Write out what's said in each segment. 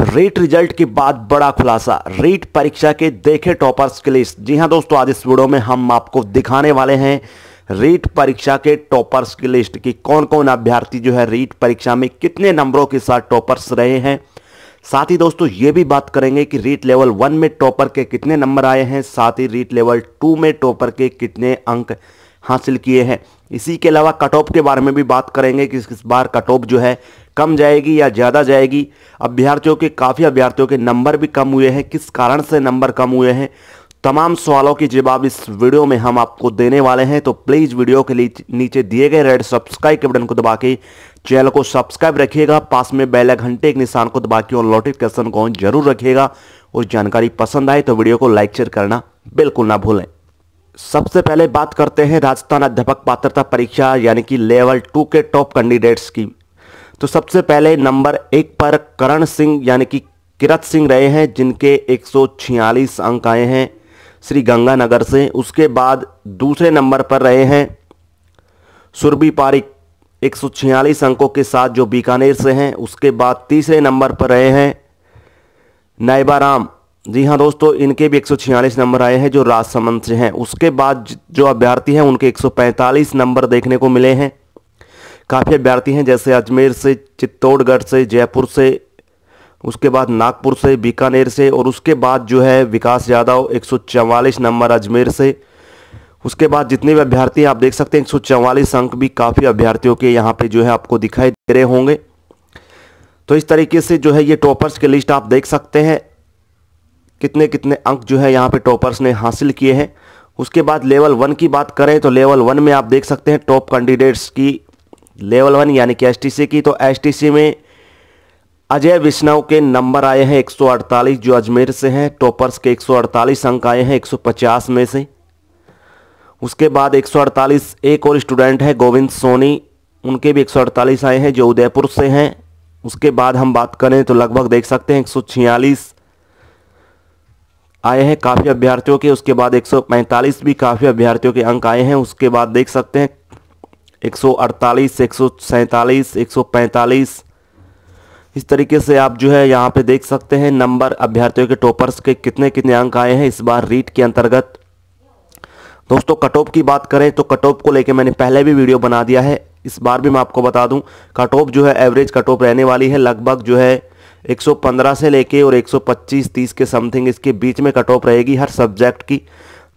rate result के बाद बड़ा खुलासा रेट परीक्षा के देखे टॉपर्स की लिस्ट जी हाँ दोस्तों आज इस वीडियो में हम आपको दिखाने वाले हैं रीट परीक्षा के टॉपर्स की लिस्ट की कौन कौन अभ्यर्थी जो है रीट परीक्षा में कितने नंबरों के साथ टॉपर्स रहे हैं साथ ही दोस्तों ये भी बात करेंगे कि रीट लेवल वन में टॉपर के कितने नंबर आए हैं साथ ही रीट लेवल टू में टॉपर के कितने अंक हासिल किए हैं इसी के अलावा कट ऑफ के बारे में भी बात करेंगे कि इस बार कट ऑफ जो है कम जाएगी या ज़्यादा जाएगी अभ्यर्थियों के काफ़ी अभ्यर्थियों के नंबर भी कम हुए हैं किस कारण से नंबर कम हुए हैं तमाम सवालों के जवाब इस वीडियो में हम आपको देने वाले हैं तो प्लीज़ वीडियो के नीचे दिए गए रेड सब्सक्राइब के बटन को दबा के चैनल को सब्सक्राइब रखिएगा पास में बेल घंटे के निशान को दबा के और नोटिफिकेशन को ऑन जरूर रखिएगा और जानकारी पसंद आए तो वीडियो को लाइक शेयर करना बिल्कुल ना भूलें सबसे पहले बात करते हैं राजस्थान अध्यापक पात्रता परीक्षा यानी कि लेवल टू के टॉप कैंडिडेट्स की तो सबसे पहले नंबर एक पर करण सिंह यानी कि किरत सिंह रहे हैं जिनके 146 अंक आए हैं श्री गंगानगर से उसके बाद दूसरे नंबर पर रहे हैं सुरभि पारिक एक अंकों के साथ जो बीकानेर से हैं उसके बाद तीसरे नंबर पर रहे हैं नायबाराम जी हाँ दोस्तों इनके भी एक नंबर आए हैं जो राजसमंद से हैं उसके बाद जो अभ्यर्थी हैं उनके 145 नंबर देखने को मिले हैं काफ़ी अभ्यर्थी हैं जैसे अजमेर से चित्तौड़गढ़ से जयपुर से उसके बाद नागपुर से बीकानेर से और उसके बाद जो है विकास यादव एक नंबर अजमेर से उसके बाद जितने भी अभ्यर्थी आप देख सकते हैं एक अंक भी काफ़ी अभ्यर्थियों के यहाँ पर जो है आपको दिखाई दे रहे होंगे तो इस तरीके से जो है ये टॉपर्स की लिस्ट आप देख सकते हैं कितने कितने अंक जो है यहाँ पे टॉपर्स ने हासिल किए हैं उसके बाद लेवल वन की बात करें तो लेवल वन में आप देख सकते हैं टॉप कैंडिडेट्स की लेवल वन यानी कि एस की तो एस में अजय विष्णव के नंबर आए हैं 148 जो अजमेर से हैं टॉपर्स के 148 अंक आए हैं 150 में से उसके बाद 148 एक और स्टूडेंट है गोविंद सोनी उनके भी 148 आए हैं जो उदयपुर से हैं उसके बाद हम बात करें तो लगभग देख सकते हैं आए हैं काफ़ी अभ्यर्थियों के उसके बाद 145 भी काफ़ी अभ्यर्थियों के अंक आए हैं उसके बाद देख सकते हैं 148 147 145 इस तरीके से आप जो है यहाँ पे देख सकते हैं नंबर अभ्यर्थियों के टॉपर्स के कितने कितने अंक आए हैं इस बार रीट के अंतर्गत दोस्तों कट ऑफ की बात करें तो कट ऑफ को लेके मैंने पहले भी वीडियो बना दिया है इस बार भी मैं आपको बता दूं कट ऑफ जो है एवरेज कट ऑफ रहने वाली है लगभग जो है 115 से लेके और 125 30 के समथिंग इसके बीच में कट ऑफ रहेगी हर सब्जेक्ट की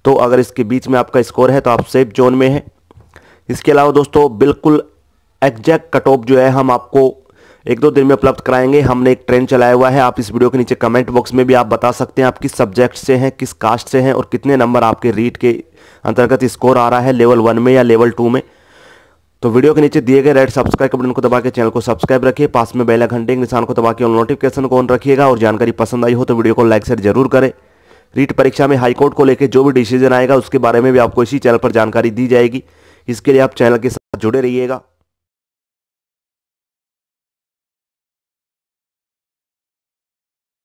तो अगर इसके बीच में आपका स्कोर है तो आप सेफ जोन में हैं इसके अलावा दोस्तों बिल्कुल एग्जैक्ट कट ऑफ जो है हम आपको एक दो दिन में उपलब्ध कराएंगे हमने एक ट्रेंड चलाया हुआ है आप इस वीडियो के नीचे कमेंट बॉक्स में भी आप बता सकते हैं आप किस सब्जेक्ट से हैं किस कास्ट से हैं और कितने नंबर आपके रीट के अंतर्गत स्कोर आ रहा है लेवल वन में या लेवल टू में तो वीडियो के नीचे दिए गए रेड सब्सक्राइब बटन को दबा के चैनल को सब्सक्राइब रखिए पास में बेल घंटे के निशान को दबा के नोटिफिकेशन को ऑन रखिएगा और जानकारी पसंद आई हो तो वीडियो को लाइक शेयर जरूर करें रीट परीक्षा में हाईकोर्ट को लेकर जो भी डिसीजन आएगा उसके बारे में भी आपको इसी चैनल पर जानकारी दी जाएगी इसके लिए आप चैनल के साथ जुड़े रहिएगा